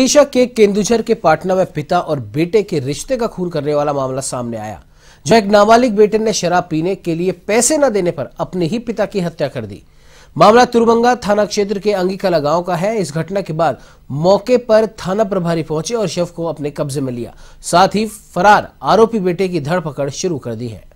ओडिशा के केंदुझर के पाटना में पिता और बेटे के रिश्ते का खून करने वाला मामला सामने आया जो एक नाबालिग बेटे ने शराब पीने के लिए पैसे न देने पर अपने ही पिता की हत्या कर दी मामला तुरबंगा थाना क्षेत्र के अंगिकला गांव का है इस घटना के बाद मौके पर थाना प्रभारी पहुंचे और शव को अपने कब्जे में लिया साथ ही फरार आरोपी बेटे की धरपकड़ शुरू कर दी है